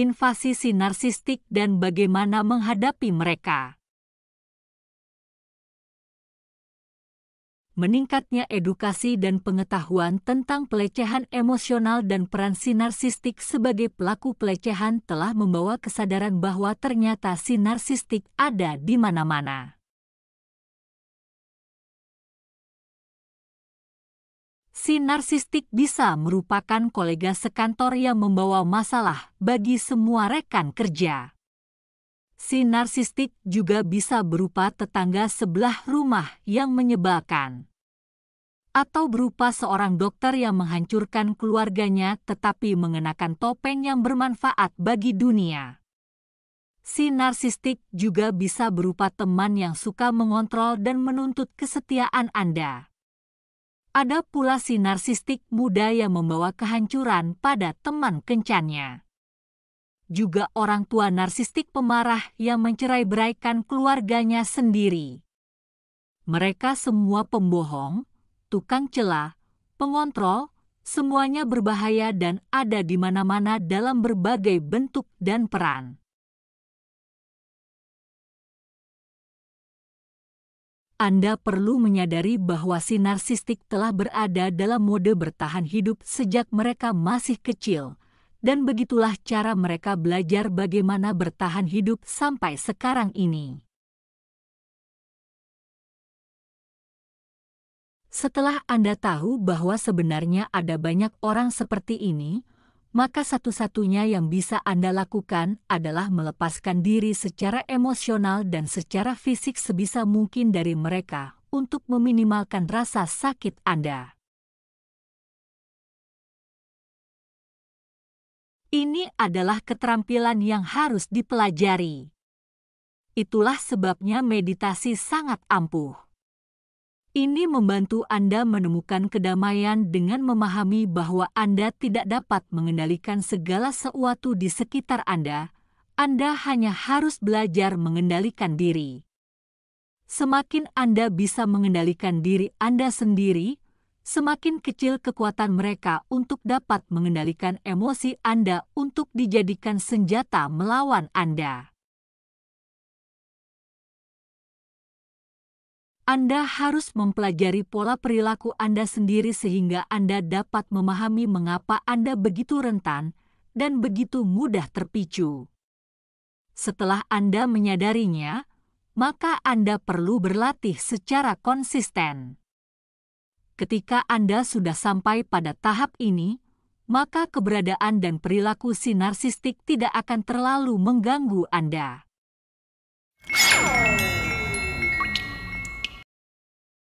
invasi si narsistik dan bagaimana menghadapi mereka. Meningkatnya edukasi dan pengetahuan tentang pelecehan emosional dan peran si narsistik sebagai pelaku pelecehan telah membawa kesadaran bahwa ternyata si narsistik ada di mana-mana. Si narsistik bisa merupakan kolega sekantor yang membawa masalah bagi semua rekan kerja. Si narsistik juga bisa berupa tetangga sebelah rumah yang menyebalkan. Atau berupa seorang dokter yang menghancurkan keluarganya tetapi mengenakan topeng yang bermanfaat bagi dunia. Si narsistik juga bisa berupa teman yang suka mengontrol dan menuntut kesetiaan Anda. Ada pula si narsistik muda yang membawa kehancuran pada teman kencannya. Juga orang tua narsistik pemarah yang mencerai-beraikan keluarganya sendiri. Mereka semua pembohong, tukang celah, pengontrol, semuanya berbahaya dan ada di mana-mana dalam berbagai bentuk dan peran. Anda perlu menyadari bahwa si narsistik telah berada dalam mode bertahan hidup sejak mereka masih kecil, dan begitulah cara mereka belajar bagaimana bertahan hidup sampai sekarang ini. Setelah Anda tahu bahwa sebenarnya ada banyak orang seperti ini, maka satu-satunya yang bisa Anda lakukan adalah melepaskan diri secara emosional dan secara fisik sebisa mungkin dari mereka untuk meminimalkan rasa sakit Anda. Ini adalah keterampilan yang harus dipelajari. Itulah sebabnya meditasi sangat ampuh. Ini membantu Anda menemukan kedamaian dengan memahami bahwa Anda tidak dapat mengendalikan segala sesuatu di sekitar Anda. Anda hanya harus belajar mengendalikan diri. Semakin Anda bisa mengendalikan diri Anda sendiri, semakin kecil kekuatan mereka untuk dapat mengendalikan emosi Anda untuk dijadikan senjata melawan Anda. Anda harus mempelajari pola perilaku Anda sendiri sehingga Anda dapat memahami mengapa Anda begitu rentan dan begitu mudah terpicu. Setelah Anda menyadarinya, maka Anda perlu berlatih secara konsisten. Ketika Anda sudah sampai pada tahap ini, maka keberadaan dan perilaku si narsistik tidak akan terlalu mengganggu Anda.